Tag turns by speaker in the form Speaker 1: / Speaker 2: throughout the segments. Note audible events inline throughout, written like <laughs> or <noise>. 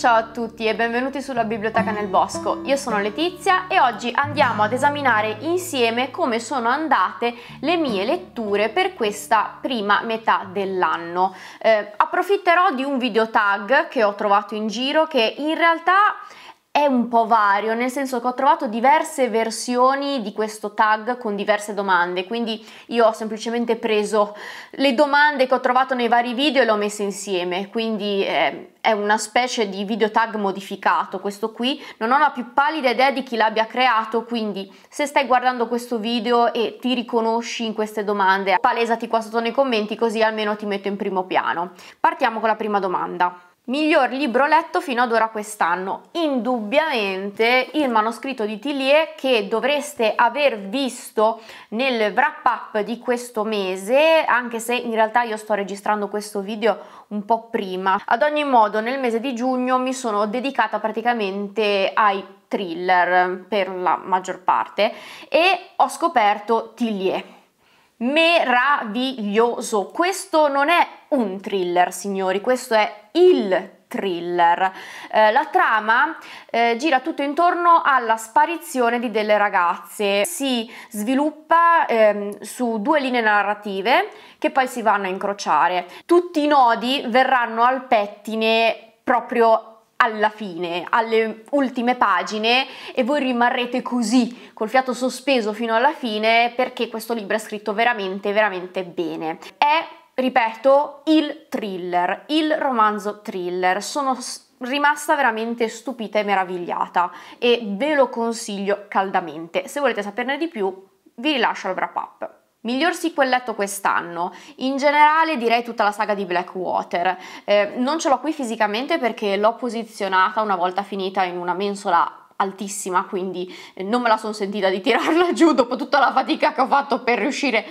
Speaker 1: Ciao a tutti e benvenuti sulla Biblioteca nel Bosco. Io sono Letizia e oggi andiamo ad esaminare insieme come sono andate le mie letture per questa prima metà dell'anno. Eh, approfitterò di un video tag che ho trovato in giro che in realtà è un po' vario, nel senso che ho trovato diverse versioni di questo tag con diverse domande, quindi io ho semplicemente preso le domande che ho trovato nei vari video e le ho messe insieme, quindi eh, è una specie di video tag modificato questo qui, non ho la più pallida idea di chi l'abbia creato, quindi se stai guardando questo video e ti riconosci in queste domande, palesati qua sotto nei commenti così almeno ti metto in primo piano. Partiamo con la prima domanda. Miglior libro letto fino ad ora quest'anno. Indubbiamente il manoscritto di Tillier che dovreste aver visto nel wrap up di questo mese, anche se in realtà io sto registrando questo video un po' prima. Ad ogni modo nel mese di giugno mi sono dedicata praticamente ai thriller per la maggior parte e ho scoperto Tillier meraviglioso. Questo non è un thriller, signori, questo è il thriller. Eh, la trama eh, gira tutto intorno alla sparizione di delle ragazze, si sviluppa ehm, su due linee narrative che poi si vanno a incrociare. Tutti i nodi verranno al pettine proprio alla fine, alle ultime pagine e voi rimarrete così col fiato sospeso fino alla fine perché questo libro è scritto veramente veramente bene. È, ripeto, il thriller, il romanzo thriller. Sono rimasta veramente stupita e meravigliata e ve lo consiglio caldamente. Se volete saperne di più vi rilascio al wrap up. Miglior letto quest'anno, in generale direi tutta la saga di Blackwater, eh, non ce l'ho qui fisicamente perché l'ho posizionata una volta finita in una mensola altissima quindi eh, non me la sono sentita di tirarla <laughs> giù dopo tutta la fatica che ho fatto per riuscire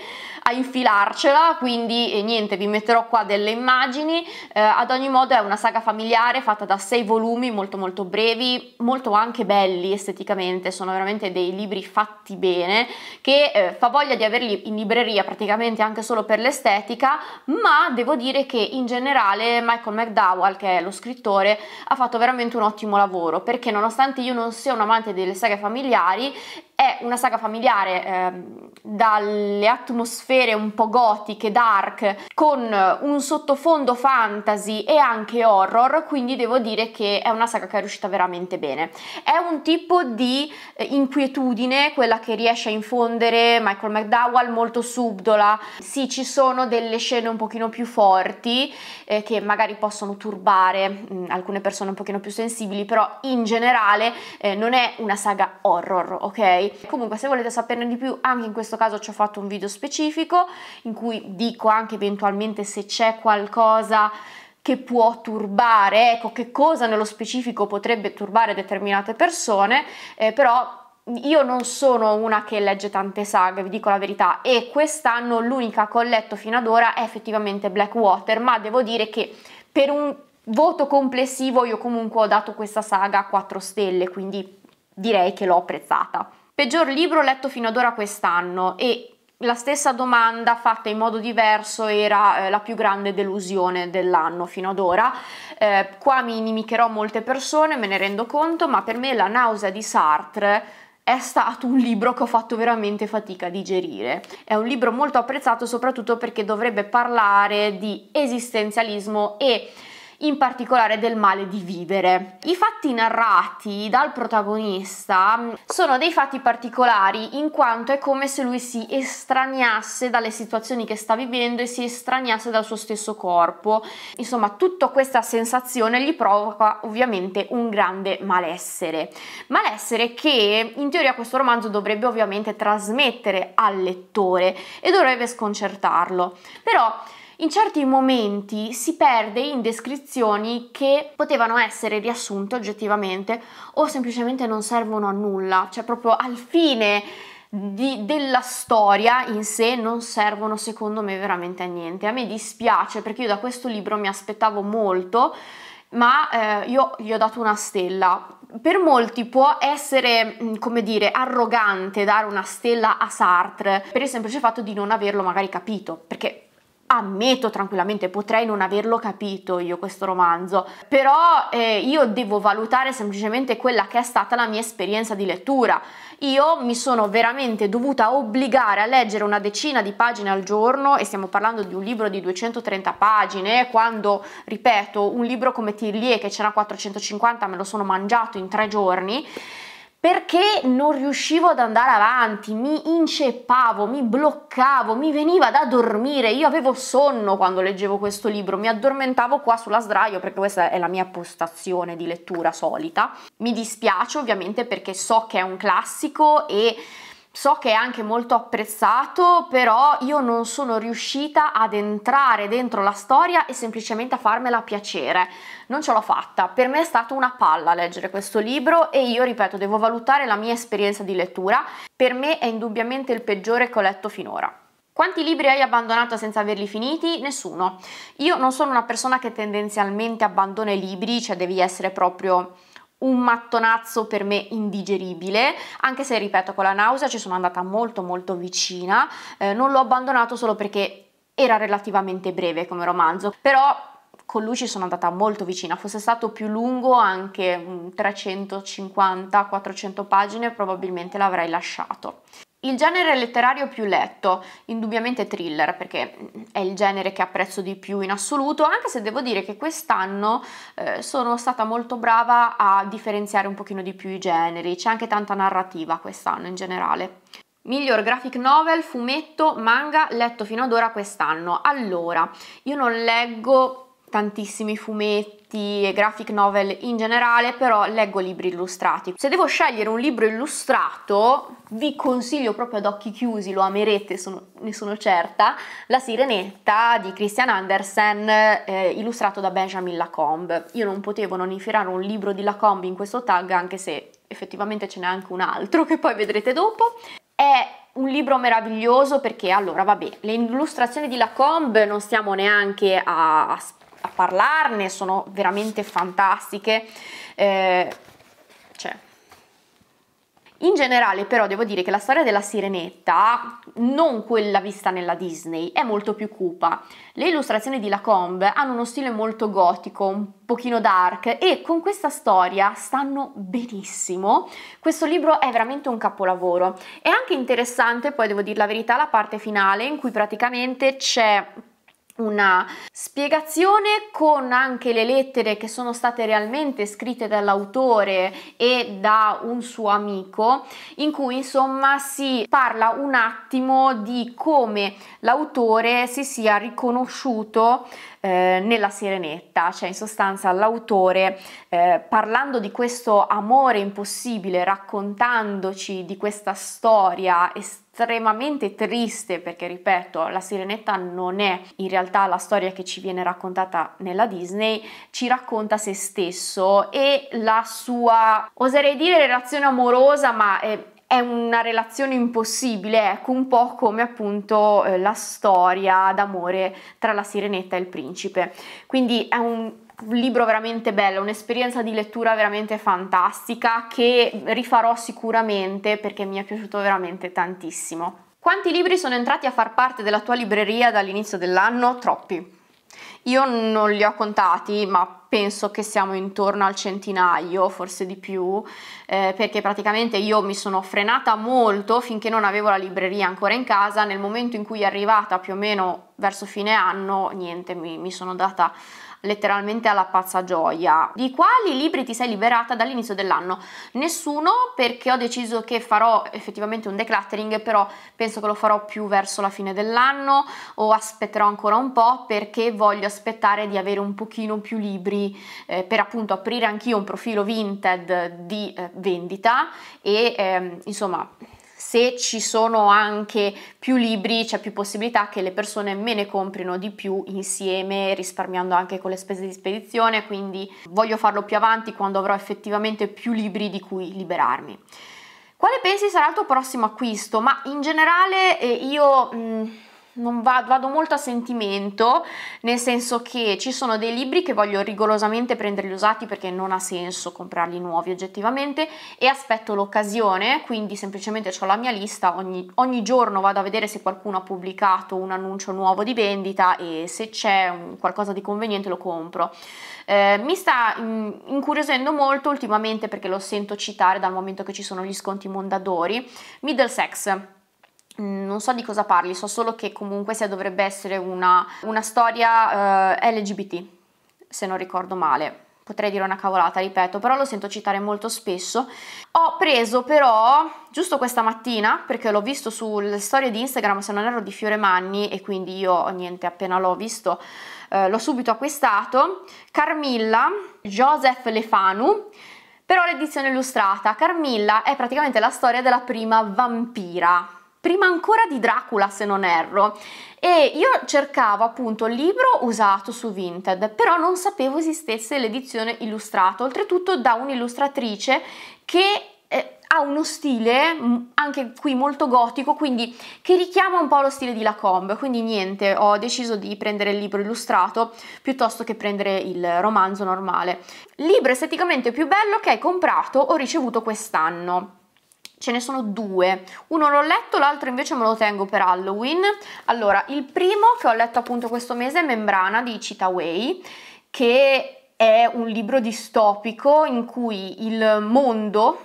Speaker 1: a infilarcela quindi eh, niente vi metterò qua delle immagini eh, ad ogni modo è una saga familiare fatta da sei volumi molto molto brevi molto anche belli esteticamente sono veramente dei libri fatti bene che eh, fa voglia di averli in libreria praticamente anche solo per l'estetica ma devo dire che in generale Michael McDowell che è lo scrittore ha fatto veramente un ottimo lavoro perché nonostante io non sia un amante delle saghe familiari è una saga familiare ehm, dalle atmosfere un po' gotiche, dark, con un sottofondo fantasy e anche horror, quindi devo dire che è una saga che è riuscita veramente bene. È un tipo di eh, inquietudine, quella che riesce a infondere Michael McDowell, molto subdola. Sì, ci sono delle scene un pochino più forti eh, che magari possono turbare mh, mm, alcune persone un pochino più sensibili, però in generale eh, non è una saga horror, ok? Comunque se volete saperne di più anche in questo caso ci ho fatto un video specifico in cui dico anche eventualmente se c'è qualcosa che può turbare, ecco che cosa nello specifico potrebbe turbare determinate persone, eh, però io non sono una che legge tante saghe, vi dico la verità, e quest'anno l'unica che ho letto fino ad ora è effettivamente Blackwater, ma devo dire che per un voto complessivo io comunque ho dato questa saga 4 stelle, quindi direi che l'ho apprezzata. Peggior libro letto fino ad ora quest'anno e la stessa domanda fatta in modo diverso era eh, la più grande delusione dell'anno fino ad ora. Eh, qua mi inimicherò molte persone, me ne rendo conto, ma per me La nausea di Sartre è stato un libro che ho fatto veramente fatica a digerire. È un libro molto apprezzato soprattutto perché dovrebbe parlare di esistenzialismo e in particolare del male di vivere. I fatti narrati dal protagonista sono dei fatti particolari in quanto è come se lui si estraniasse dalle situazioni che sta vivendo e si estraniasse dal suo stesso corpo. Insomma, tutta questa sensazione gli provoca ovviamente un grande malessere. Malessere che in teoria questo romanzo dovrebbe ovviamente trasmettere al lettore e dovrebbe sconcertarlo. Però in certi momenti si perde in descrizioni che potevano essere riassunte oggettivamente o semplicemente non servono a nulla, cioè proprio al fine di, della storia in sé non servono secondo me veramente a niente. A me dispiace perché io da questo libro mi aspettavo molto, ma eh, io gli ho dato una stella. Per molti può essere, mm, come dire, arrogante dare una stella a Sartre per il semplice fatto di non averlo magari capito, perché ammetto tranquillamente, potrei non averlo capito io questo romanzo, però eh, io devo valutare semplicemente quella che è stata la mia esperienza di lettura. Io mi sono veramente dovuta obbligare a leggere una decina di pagine al giorno e stiamo parlando di un libro di 230 pagine, quando, ripeto, un libro come Tirlier che c'era 450 me lo sono mangiato in tre giorni perché non riuscivo ad andare avanti, mi inceppavo, mi bloccavo, mi veniva da dormire, io avevo sonno quando leggevo questo libro, mi addormentavo qua sulla sdraio perché questa è la mia postazione di lettura solita. Mi dispiace ovviamente perché so che è un classico e So che è anche molto apprezzato, però io non sono riuscita ad entrare dentro la storia e semplicemente a farmela piacere. Non ce l'ho fatta. Per me è stata una palla leggere questo libro e io, ripeto, devo valutare la mia esperienza di lettura. Per me è indubbiamente il peggiore che ho letto finora. Quanti libri hai abbandonato senza averli finiti? Nessuno. Io non sono una persona che tendenzialmente abbandona i libri, cioè devi essere proprio un mattonazzo per me indigeribile, anche se ripeto con la nausea ci sono andata molto molto vicina, eh, non l'ho abbandonato solo perché era relativamente breve come romanzo, però con lui ci sono andata molto vicina, fosse stato più lungo anche 350-400 mm, pagine probabilmente l'avrei lasciato. Il genere letterario più letto, indubbiamente thriller, perché è il genere che apprezzo di più in assoluto, anche se devo dire che quest'anno eh, sono stata molto brava a differenziare un pochino di più i generi, c'è anche tanta narrativa quest'anno in generale. Miglior graphic novel, fumetto, manga letto fino ad ora quest'anno. Allora, io non leggo tantissimi fumetti, fumetti e graphic novel in generale, però leggo libri illustrati. Se devo scegliere un libro illustrato, vi consiglio proprio ad occhi chiusi, lo amerete, sono, ne sono certa, La Sirenetta di Christian Andersen, eh, illustrato da Benjamin Lacombe. Io non potevo non infilare un libro di Lacombe in questo tag, anche se effettivamente ce n'è anche un altro <laughs> che poi vedrete dopo. È un libro meraviglioso perché allora vabbè, le illustrazioni di Lacombe non stiamo neanche a, a a parlarne, sono veramente fantastiche. Eh, cioè. In generale però devo dire che la storia della Sirenetta, non quella vista nella Disney, è molto più cupa. Le illustrazioni di Lacombe hanno uno stile molto gotico, un pochino dark e con questa storia stanno benissimo. Questo libro è veramente un capolavoro. È anche interessante, poi devo dire la verità, la parte finale in cui praticamente c'è una spiegazione con anche le lettere che sono state realmente scritte dall'autore e da un suo amico in cui insomma si parla un attimo di come l'autore si sia riconosciuto eh, nella Sirenetta, cioè in sostanza l'autore eh, parlando di questo amore impossibile, raccontandoci di questa storia estrema estremamente triste perché, ripeto, la Sirenetta non è in realtà la storia che ci viene raccontata nella Disney, ci racconta se stesso e la sua, oserei dire, relazione amorosa, ma è, eh, è una relazione impossibile, ecco, un po' come appunto eh, la storia d'amore tra la Sirenetta e il principe. Quindi è un un libro veramente bello, un'esperienza di lettura veramente fantastica che rifarò sicuramente perché mi è piaciuto veramente tantissimo. Quanti libri sono entrati a far parte della tua libreria dall'inizio dell'anno? Troppi. Io non li ho contati, ma penso che siamo intorno al centinaio, forse di più, eh, perché praticamente io mi sono frenata molto finché non avevo la libreria ancora in casa. Nel momento in cui è arrivata più o meno verso fine anno, niente, mi, mi sono data letteralmente alla pazza gioia. Di quali libri ti sei liberata dall'inizio dell'anno? Nessuno perché ho deciso che farò effettivamente un decluttering, però penso che lo farò più verso la fine dell'anno o aspetterò ancora un po' perché voglio aspettare di avere un pochino più libri eh, per appunto aprire anch'io un profilo vinted di eh, vendita e ehm, insomma se ci sono anche più libri c'è più possibilità che le persone me ne comprino di più insieme risparmiando anche con le spese di spedizione quindi voglio farlo più avanti quando avrò effettivamente più libri di cui liberarmi. Quale pensi sarà il tuo prossimo acquisto? Ma in generale eh, io... Mh, mm, non vado, vado molto a sentimento, nel senso che ci sono dei libri che voglio rigorosamente prenderli usati perché non ha senso comprarli nuovi oggettivamente e aspetto l'occasione, quindi semplicemente ho la mia lista, ogni, ogni giorno vado a vedere se qualcuno ha pubblicato un annuncio nuovo di vendita e se c'è qualcosa di conveniente lo compro. Eh, mi sta mh, mm, incuriosendo molto ultimamente perché lo sento citare dal momento che ci sono gli sconti mondadori, Middlesex Mm, non so di cosa parli, so solo che comunque sia dovrebbe essere una, una storia eh, LGBT, se non ricordo male. Potrei dire una cavolata, ripeto, però lo sento citare molto spesso. Ho preso però, giusto questa mattina, perché l'ho visto sulle storie di Instagram, se non erro, di Fiore Manni, e quindi io, niente, appena l'ho visto, eh, l'ho subito acquistato, Carmilla, Joseph Lefanu, però l'edizione illustrata. Carmilla è praticamente la storia della prima vampira, prima ancora di Dracula se non erro e io cercavo appunto il libro usato su Vinted però non sapevo esistesse l'edizione illustrata oltretutto da un'illustratrice che eh, ha uno stile mm, anche qui molto gotico quindi che richiama un po' lo stile di Lacombe quindi niente ho deciso di prendere il libro illustrato piuttosto che prendere il romanzo normale libro esteticamente più bello che hai comprato o ricevuto quest'anno ce ne sono due, uno l'ho letto, l'altro invece me lo tengo per Halloween. Allora, il primo che ho letto appunto questo mese è Membrana di Citaway, che è un libro distopico in cui il mondo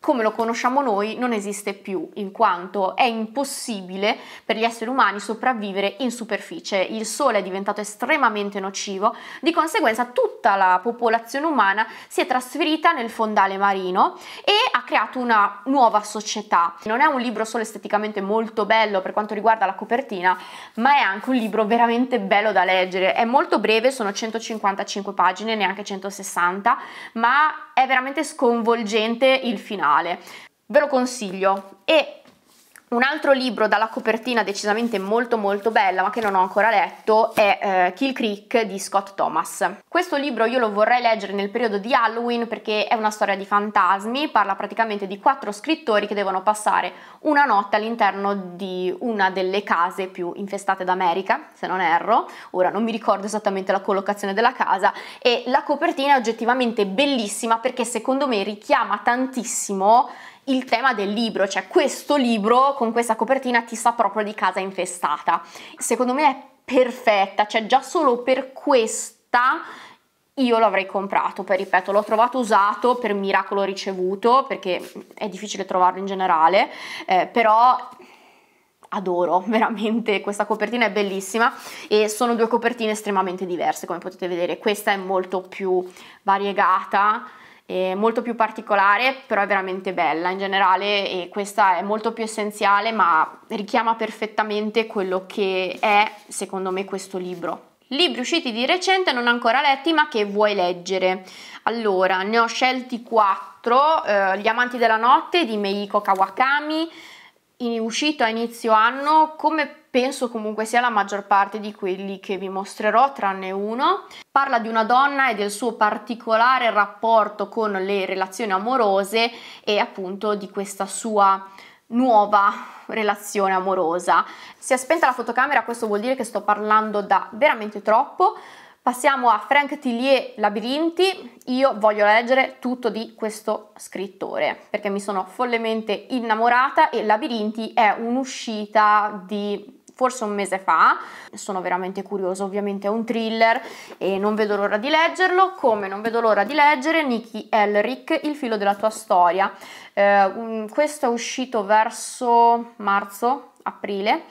Speaker 1: come lo conosciamo noi non esiste più, in quanto è impossibile per gli esseri umani sopravvivere in superficie. Il sole è diventato estremamente nocivo, di conseguenza tutta la popolazione umana si è trasferita nel fondale marino e ha creato una nuova società. Non è un libro solo esteticamente molto bello per quanto riguarda la copertina, ma è anche un libro veramente bello da leggere. È molto breve, sono 155 pagine, neanche 160, ma è veramente sconvolgente il finale finale. Ve lo consiglio e un altro libro dalla copertina decisamente molto molto bella, ma che non ho ancora letto, è eh, Kill Creek di Scott Thomas. Questo libro io lo vorrei leggere nel periodo di Halloween perché è una storia di fantasmi, parla praticamente di quattro scrittori che devono passare una notte all'interno di una delle case più infestate d'America, se non erro. Ora non mi ricordo esattamente la collocazione della casa e la copertina è oggettivamente bellissima perché secondo me richiama tantissimo il tema del libro, cioè questo libro con questa copertina ti sa proprio di casa infestata. Secondo me è perfetta, cioè già solo per questa io l'avrei comprato, poi ripeto, l'ho trovato usato per miracolo ricevuto, perché è difficile trovarlo in generale, eh, però adoro <laughs> veramente questa copertina è bellissima e sono due copertine estremamente diverse come potete vedere questa è molto più variegata eh, molto più particolare, però è veramente bella in generale e questa è molto più essenziale, ma richiama perfettamente quello che è, secondo me, questo libro. Libri usciti di recente, non ancora letti, ma che vuoi leggere. Allora, ne ho scelti quattro, eh, Gli amanti della notte di Meiko Kawakami, in uscito a inizio anno come penso comunque sia la maggior parte di quelli che vi mostrerò, tranne uno. Parla di una donna e del suo particolare rapporto con le relazioni amorose e appunto di questa sua nuova relazione amorosa. Si è spenta la fotocamera, questo vuol dire che sto parlando da veramente troppo. Passiamo a Frank Tillier Labirinti, io voglio leggere tutto di questo scrittore perché mi sono follemente innamorata e Labirinti è un'uscita di forse un mese fa, sono veramente curiosa, ovviamente è un thriller e non vedo l'ora di leggerlo, come non vedo l'ora di leggere Nicky Elric, Il filo della tua storia. Eh, un, questo è uscito verso marzo, aprile,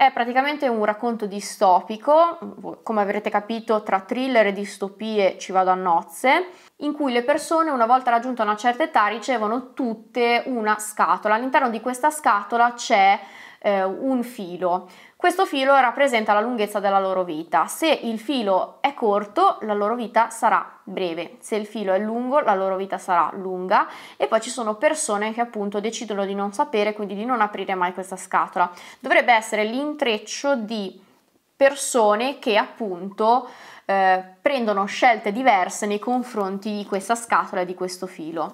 Speaker 1: è praticamente un racconto distopico, come avrete capito tra thriller e distopie ci vado a nozze, in cui le persone una volta raggiunta una certa età ricevono tutte una scatola. All'interno di questa scatola c'è eh, un filo. Questo filo rappresenta la lunghezza della loro vita. Se il filo è corto, la loro vita sarà breve. Se il filo è lungo, la loro vita sarà lunga. E poi ci sono persone che appunto decidono di non sapere, quindi di non aprire mai questa scatola. Dovrebbe essere l'intreccio di persone che appunto eh, prendono scelte diverse nei confronti di questa scatola e di questo filo.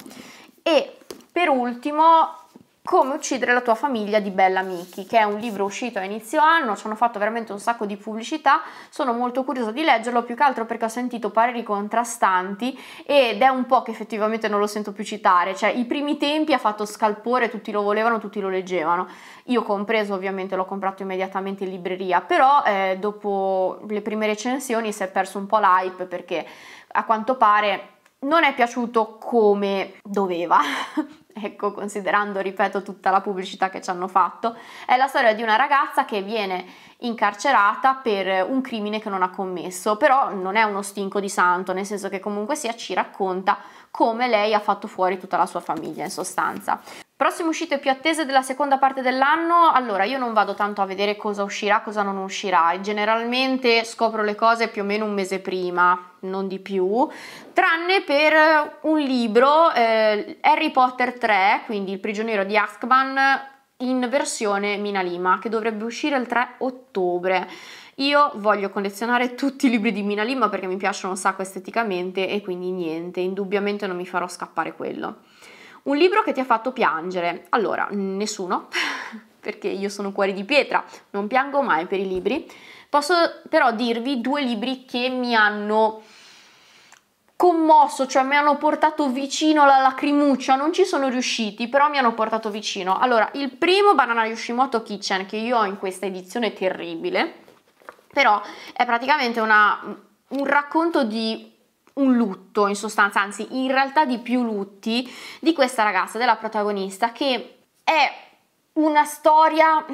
Speaker 1: E per ultimo come uccidere la tua famiglia di Bella Amici, che è un libro uscito a inizio anno, ci hanno fatto veramente un sacco di pubblicità, sono molto curiosa di leggerlo, più che altro perché ho sentito pareri contrastanti ed è un po' che effettivamente non lo sento più citare, cioè i primi tempi ha fatto scalpore, tutti lo volevano, tutti lo leggevano, io compreso ovviamente l'ho comprato immediatamente in libreria, però eh, dopo le prime recensioni si è perso un po' l'hype perché a quanto pare non è piaciuto come doveva. <laughs> ecco, considerando, ripeto, tutta la pubblicità che ci hanno fatto, è la storia di una ragazza che viene incarcerata per un crimine che non ha commesso, però non è uno stinco di santo, nel senso che comunque sia ci racconta come lei ha fatto fuori tutta la sua famiglia in sostanza. Prossime uscite più attese della seconda parte dell'anno, allora io non vado tanto a vedere cosa uscirà, cosa non uscirà, e generalmente scopro le cose più o meno un mese prima, non di più, tranne per un libro, eh, Harry Potter 3, quindi Il prigioniero di Azkaban, in versione Mina Lima, che dovrebbe uscire il 3 ottobre. Io voglio collezionare tutti i libri di Mina Lima perché mi piacciono un sacco esteticamente e quindi niente, indubbiamente non mi farò scappare quello. Un libro che ti ha fatto piangere? Allora, nessuno, <laughs> perché io sono cuore di pietra, non piango mai per i libri. Posso però dirvi due libri che mi hanno commosso, cioè mi hanno portato vicino alla lacrimuccia, non ci sono riusciti, però mi hanno portato vicino. Allora, il primo Banana Yoshimoto Kitchen che io ho in questa edizione terribile, però è praticamente una, un racconto di un lutto in sostanza, anzi in realtà di più lutti di questa ragazza, della protagonista, che è una storia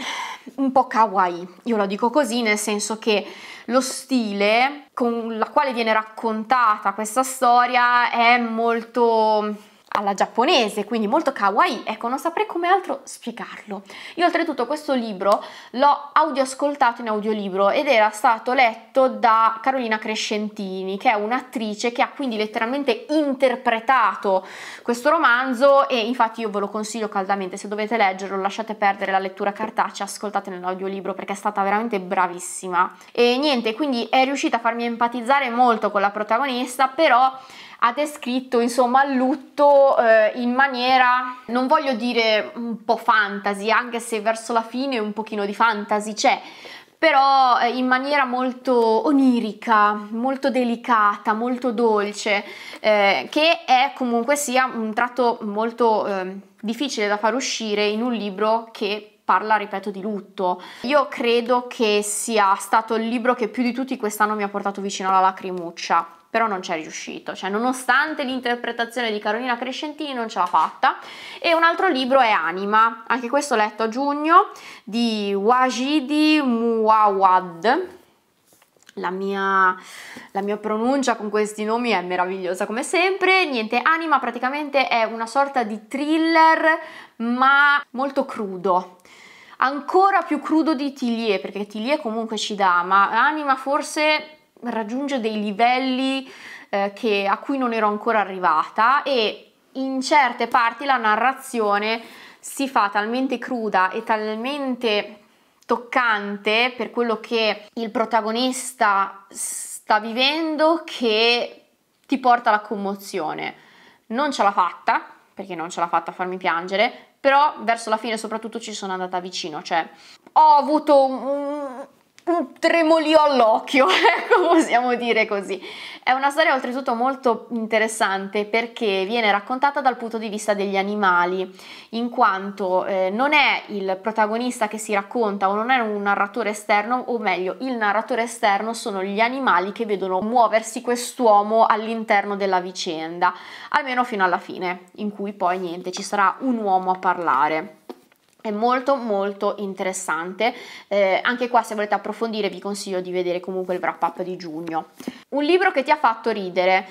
Speaker 1: un po' kawaii, io la dico così nel senso che lo stile con la quale viene raccontata questa storia è molto alla giapponese, quindi molto kawaii, ecco non saprei come altro spiegarlo. Io oltretutto questo libro l'ho audioascoltato in audiolibro ed era stato letto da Carolina Crescentini, che è un'attrice che ha quindi letteralmente interpretato questo romanzo e infatti io ve lo consiglio caldamente, se dovete leggerlo lasciate perdere la lettura cartacea, ascoltate nell'audiolibro perché è stata veramente bravissima. E niente, quindi è riuscita a farmi empatizzare molto con la protagonista, però ha descritto insomma il lutto eh, in maniera, non voglio dire un po' fantasy, anche se verso la fine un pochino di fantasy c'è, però eh, in maniera molto onirica, molto delicata, molto dolce, eh, che è comunque sia un tratto molto eh, difficile da far uscire in un libro che parla, ripeto, di lutto. Io credo che sia stato il libro che più di tutti quest'anno mi ha portato vicino alla lacrimuccia però non c'è riuscito, cioè nonostante l'interpretazione di Carolina Crescentini non ce l'ha fatta. E un altro libro è Anima, anche questo letto a giugno, di Wajidi Muawad, la mia, la mia, pronuncia con questi nomi è meravigliosa come sempre. Niente, Anima praticamente è una sorta di thriller ma molto crudo. Ancora più crudo di Tillier, perché Tillier comunque ci dà, ma Anima forse raggiunge dei livelli eh, che, a cui non ero ancora arrivata e in certe parti la narrazione si fa talmente cruda e talmente toccante per quello che il protagonista sta vivendo che ti porta alla commozione. Non ce l'ha fatta, perché non ce l'ha fatta a farmi piangere, però verso la fine soprattutto ci sono andata vicino, cioè ho avuto un, un mm, tremolio all'occhio, <laughs> ecco possiamo dire così. È una storia oltretutto molto interessante perché viene raccontata dal punto di vista degli animali, in quanto eh, non è il protagonista che si racconta o non è un narratore esterno, o meglio, il narratore esterno sono gli animali che vedono muoversi quest'uomo all'interno della vicenda, almeno fino alla fine, in cui poi niente, ci sarà un uomo a parlare è molto molto interessante eh, anche qua se volete approfondire vi consiglio di vedere comunque il wrap up di giugno un libro che ti ha fatto ridere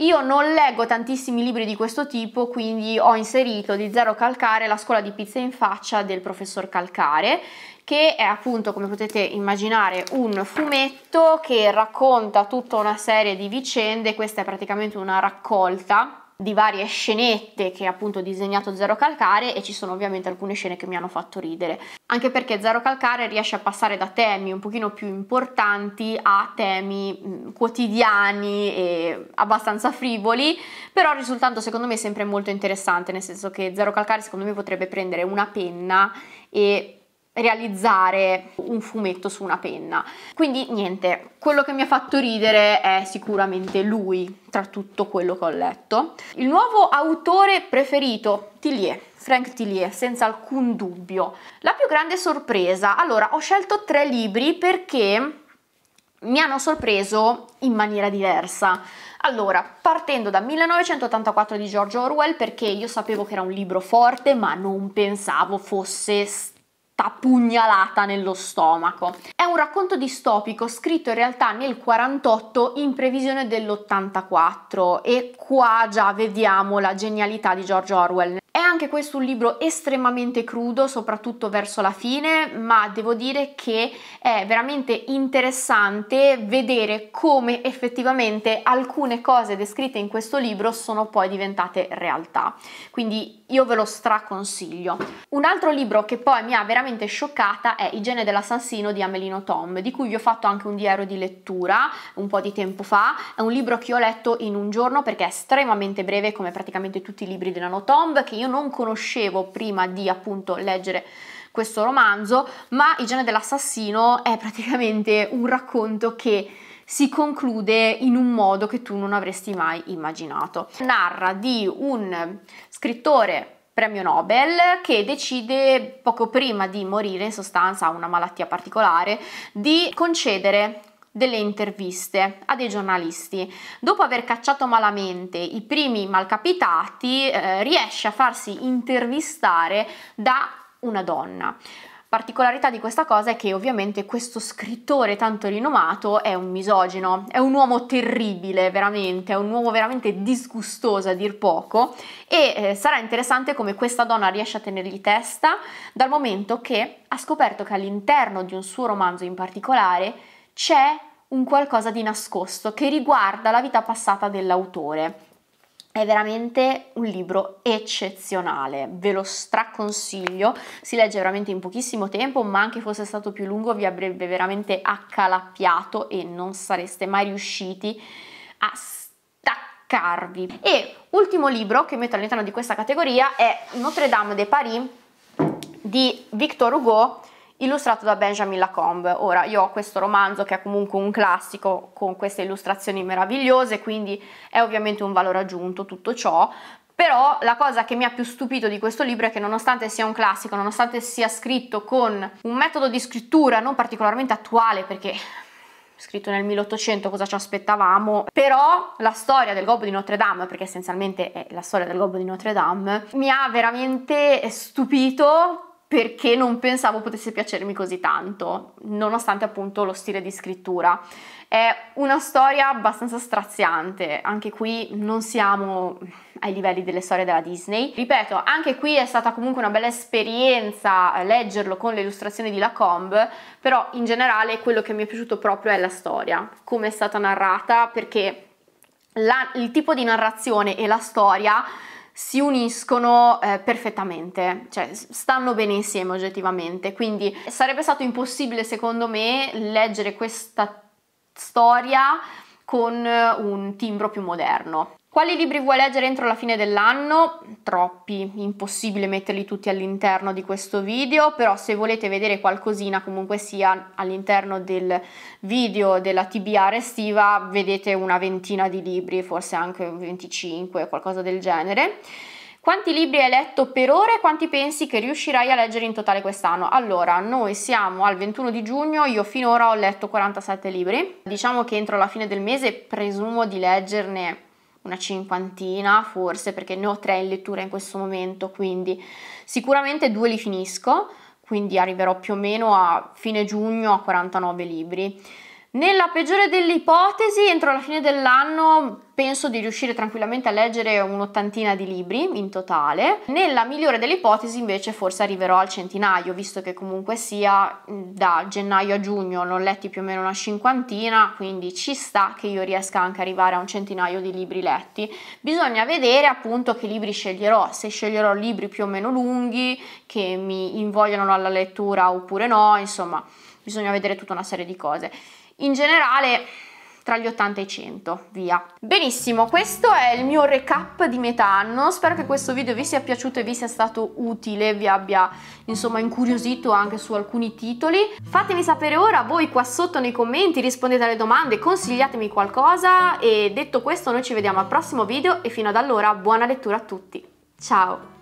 Speaker 1: io non leggo tantissimi libri di questo tipo, quindi ho inserito di Zero Calcare la scuola di pizza in faccia del professor Calcare, che è appunto, come potete immaginare, un fumetto che racconta tutta una serie di vicende, questa è praticamente una raccolta di varie scenette che ha appunto disegnato Zero Calcare e ci sono ovviamente alcune scene che mi hanno fatto ridere. Anche perché Zero Calcare riesce a passare da temi un pochino più importanti a temi mm, quotidiani e abbastanza frivoli, però risultando secondo me sempre molto interessante, nel senso che Zero Calcare secondo me potrebbe prendere una penna e realizzare un fumetto su una penna. Quindi niente, quello che mi ha fatto ridere è sicuramente lui, tra tutto quello che ho letto. Il nuovo autore preferito, Tillier, Frank Tillier, senza alcun dubbio. La più grande sorpresa, allora ho scelto tre libri perché mi hanno sorpreso in maniera diversa. Allora, partendo da 1984 di George Orwell, perché io sapevo che era un libro forte, ma non pensavo fosse pugnalata nello stomaco. È un racconto distopico scritto in realtà nel 48 in previsione dell'84 e qua già vediamo la genialità di George Orwell. È anche questo un libro estremamente crudo, soprattutto verso la fine, ma devo dire che è veramente interessante vedere come effettivamente alcune cose descritte in questo libro sono poi diventate realtà. Quindi io ve lo straconsiglio. Un altro libro che poi mi ha veramente scioccata è Igiene dell'assassino di Amelino Tom, di cui vi ho fatto anche un diario di lettura un po' di tempo fa. È un libro che ho letto in un giorno perché è estremamente breve come praticamente tutti i libri di Nano Tom che io non conoscevo prima di appunto leggere questo romanzo, ma Igiene dell'assassino è praticamente un racconto che si conclude in un modo che tu non avresti mai immaginato. Narra di un scrittore premio Nobel che decide poco prima di morire, in sostanza ha una malattia particolare, di concedere delle interviste a dei giornalisti. Dopo aver cacciato malamente i primi malcapitati, eh, riesce a farsi intervistare da una donna. Particolarità di questa cosa è che ovviamente questo scrittore tanto rinomato è un misogino, è un uomo terribile veramente, è un uomo veramente disgustoso a dir poco e eh, sarà interessante come questa donna riesce a tenergli testa dal momento che ha scoperto che all'interno di un suo romanzo in particolare c'è un qualcosa di nascosto che riguarda la vita passata dell'autore. È veramente un libro eccezionale, ve lo straconsiglio, si legge veramente in pochissimo tempo, ma anche fosse stato più lungo vi avrebbe veramente accalappiato e non sareste mai riusciti a staccarvi. E ultimo libro che metto all'interno di questa categoria è Notre Dame de Paris di Victor Hugo, illustrato da Benjamin Lacombe. Ora, io ho questo romanzo che è comunque un classico con queste illustrazioni meravigliose, quindi è ovviamente un valore aggiunto tutto ciò, però la cosa che mi ha più stupito di questo libro è che nonostante sia un classico, nonostante sia scritto con un metodo di scrittura non particolarmente attuale perché scritto nel 1800 cosa ci aspettavamo però la storia del gobbo di Notre Dame perché essenzialmente è la storia del gobbo di Notre Dame mi ha veramente stupito perché non pensavo potesse piacermi così tanto, nonostante appunto lo stile di scrittura. È una storia abbastanza straziante, anche qui non siamo ai livelli delle storie della Disney. Ripeto, anche qui è stata comunque una bella esperienza leggerlo con le illustrazioni di Lacombe, però in generale quello che mi è piaciuto proprio è la storia, come è stata narrata, perché la, il tipo di narrazione e la storia si uniscono eh, perfettamente, cioè stanno bene insieme oggettivamente, quindi sarebbe stato impossibile secondo me leggere questa storia con eh, un timbro più moderno. Quali libri vuoi leggere entro la fine dell'anno? Troppi, impossibile metterli tutti all'interno di questo video, però se volete vedere qualcosina comunque sia all'interno del video della TBR estiva vedete una ventina di libri, forse anche 25, qualcosa del genere. Quanti libri hai letto per ora e quanti pensi che riuscirai a leggere in totale quest'anno? Allora, noi siamo al 21 di giugno, io finora ho letto 47 libri. Diciamo che entro la fine del mese presumo di leggerne una cinquantina forse perché ne ho tre in lettura in questo momento, quindi sicuramente due li finisco, quindi arriverò più o meno a fine giugno a 49 libri. Nella peggiore delle ipotesi, entro la fine dell'anno penso di riuscire tranquillamente a leggere un'ottantina di libri in totale. Nella migliore delle ipotesi, invece, forse arriverò al centinaio, visto che comunque sia da gennaio a giugno non ho letti più o meno una cinquantina, quindi ci sta che io riesca anche ad arrivare a un centinaio di libri letti. Bisogna vedere appunto che libri sceglierò, se sceglierò libri più o meno lunghi che mi invogliano alla lettura oppure no, insomma, bisogna vedere tutta una serie di cose in generale tra gli 80 e i 100, via. Benissimo, questo è il mio recap di metà anno, spero che questo video vi sia piaciuto e vi sia stato utile, vi abbia insomma incuriosito anche su alcuni titoli. Fatemi sapere ora voi qua sotto nei commenti, rispondete alle domande, consigliatemi qualcosa e detto questo noi ci vediamo al prossimo video e fino ad allora buona lettura a tutti. Ciao!